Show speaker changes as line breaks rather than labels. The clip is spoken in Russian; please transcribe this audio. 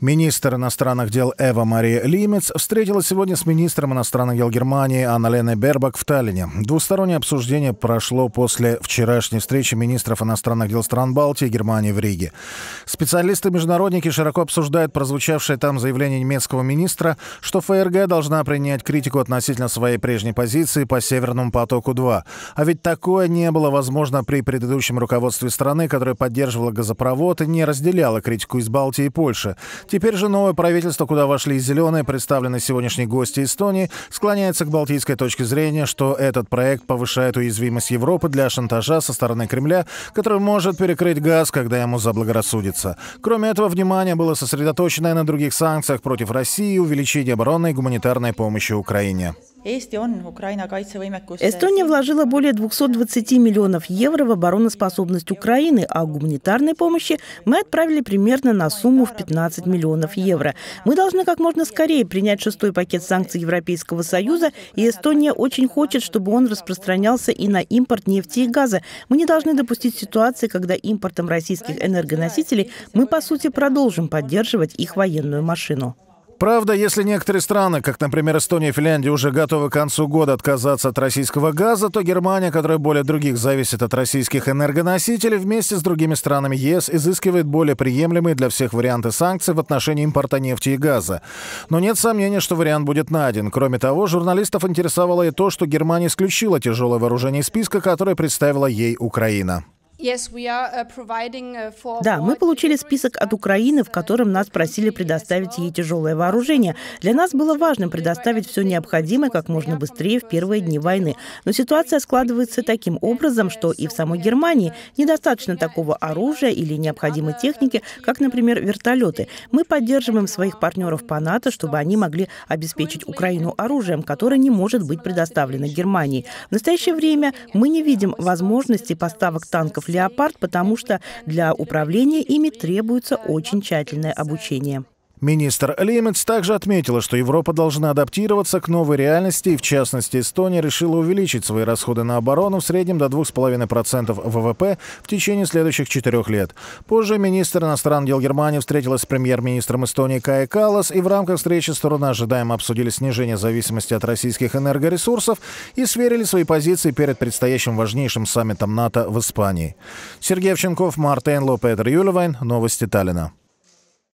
Министр иностранных дел Эва Мария Лимец встретилась сегодня с министром иностранных дел Германии Анналеной Бербак в Таллине. Двустороннее обсуждение прошло после вчерашней встречи министров иностранных дел стран Балтии и Германии в Риге. Специалисты-международники широко обсуждают прозвучавшее там заявление немецкого министра, что ФРГ должна принять критику относительно своей прежней позиции по «Северному потоку-2». А ведь такое не было возможно при предыдущем руководстве страны, которое поддерживало газопровод и не разделяло критику из Балтии и Польши. Теперь же новое правительство, куда вошли зеленые, представлены сегодняшние гости Эстонии, склоняется к балтийской точке зрения, что этот проект повышает уязвимость Европы для шантажа со стороны Кремля, который может перекрыть газ, когда ему заблагорассудится. Кроме этого, внимание было сосредоточено и на других санкциях против России и увеличении оборонной и гуманитарной помощи Украине.
Эстония
вложила более
220 миллионов евро в обороноспособность Украины, а гуманитарной помощи мы отправили примерно на сумму в 15 миллионов евро. Мы должны как можно скорее принять шестой пакет санкций Европейского Союза, и Эстония очень хочет, чтобы он распространялся и на импорт нефти и газа. Мы не должны допустить ситуации, когда импортом российских энергоносителей мы, по сути, продолжим поддерживать их военную машину.
Правда, если некоторые страны, как, например, Эстония и Финляндия, уже готовы к концу года отказаться от российского газа, то Германия, которая более других зависит от российских энергоносителей, вместе с другими странами ЕС изыскивает более приемлемые для всех варианты санкций в отношении импорта нефти и газа. Но нет сомнения, что вариант будет найден. Кроме того, журналистов интересовало и то, что Германия исключила тяжелое вооружение из списка, которое представила ей Украина.
Uh, uh,
да, мы получили список от Украины, в котором
нас просили предоставить ей тяжелое вооружение. Для нас было важно предоставить все необходимое как можно быстрее в первые дни войны. Но ситуация складывается таким образом, что и в самой Германии недостаточно такого оружия или необходимой техники, как, например, вертолеты. Мы поддерживаем своих партнеров по НАТО, чтобы они могли обеспечить Украину оружием, которое не может быть предоставлено Германии. В настоящее время мы не видим возможности поставок танков «Леопард», потому что для управления ими требуется очень тщательное
обучение. Министр Лимец также отметила, что Европа должна адаптироваться к новой реальности, и в частности Эстония решила увеличить свои расходы на оборону в среднем до 2,5% ВВП в течение следующих четырех лет. Позже министр иностранных дел Германии встретилась с премьер-министром Эстонии Кай Калас, и в рамках встречи стороны ожидаемо обсудили снижение зависимости от российских энергоресурсов и сверили свои позиции перед предстоящим важнейшим саммитом НАТО в Испании. Сергей Овченков, Мартин Лопедер Юлевайн, Новости Таллина.